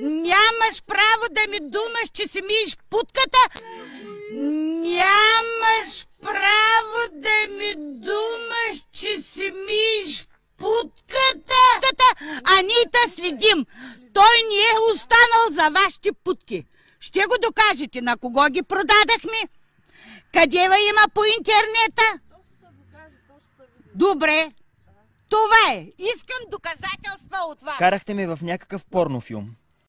Нямаш право да ми думаш, че си миеш путката. Нямаш право да ми думаш, че си миеш путката. А ние да следим. Той ни е останал за вашите путки. Ще го докажете на кого ги продадахме. Къде има по интернета? Добре. Това е. Искам доказателства от вас. Карахте ме в някакъв порнофилм.